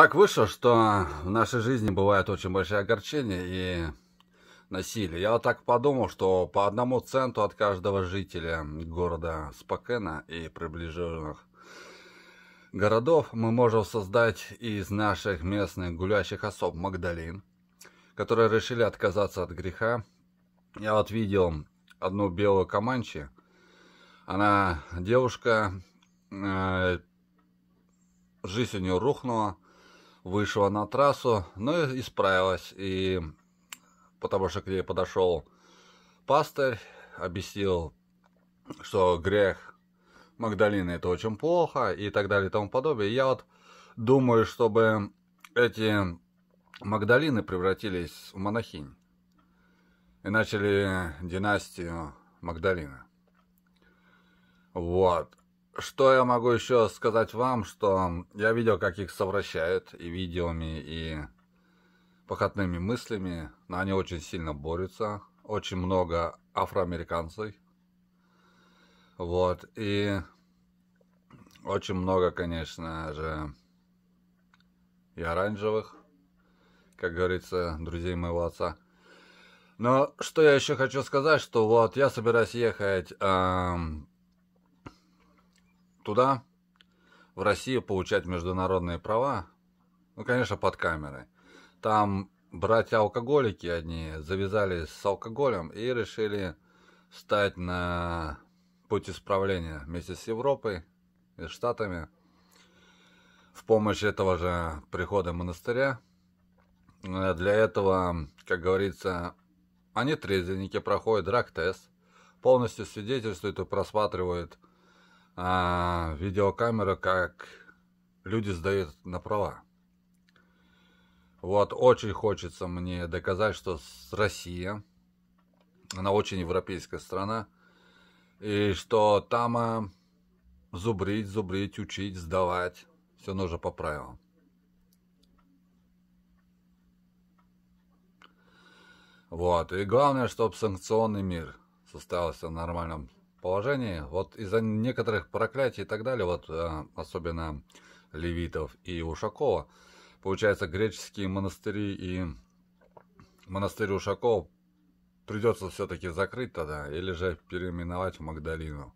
так вышло, что в нашей жизни бывают очень большие огорчения и насилие. Я вот так подумал, что по одному центу от каждого жителя города Спокена и приближенных городов мы можем создать из наших местных гулящих особ Магдалин, которые решили отказаться от греха. Я вот видел одну белую команчи, Она девушка, э, жизнь у нее рухнула, вышла на трассу, но ну исправилась, и потому что к ней подошел пастырь, объяснил, что грех Магдалины это очень плохо и так далее и тому подобное. И я вот думаю, чтобы эти Магдалины превратились в монахинь и начали династию Магдалина. Вот. Что я могу еще сказать вам, что я видел, как их совращают и видеоми, и похотными мыслями. Но они очень сильно борются. Очень много афроамериканцев. Вот. И очень много, конечно же, и оранжевых, как говорится, друзей моего отца. Но что я еще хочу сказать, что вот я собираюсь ехать эм, туда, в Россию, получать международные права, ну, конечно, под камерой. Там братья-алкоголики одни завязались с алкоголем и решили стать на путь исправления вместе с Европой и Штатами. В помощь этого же прихода монастыря. Э, для этого, как говорится, они трезвенники проходят драг-тест, полностью свидетельствуют и просматривают а, видеокамера, как люди сдают на права. Вот, очень хочется мне доказать, что Россия, она очень европейская страна, и что там а, зубрить, зубрить, учить, сдавать, все нужно по правилам. Вот, и главное, чтобы санкционный мир состоялся в нормальном положении, вот из-за некоторых проклятий и так далее, вот э, особенно левитов и Ушакова, получается, греческие монастыри и монастырь Ушакова придется все-таки закрыть тогда, или же переименовать в Магдалину.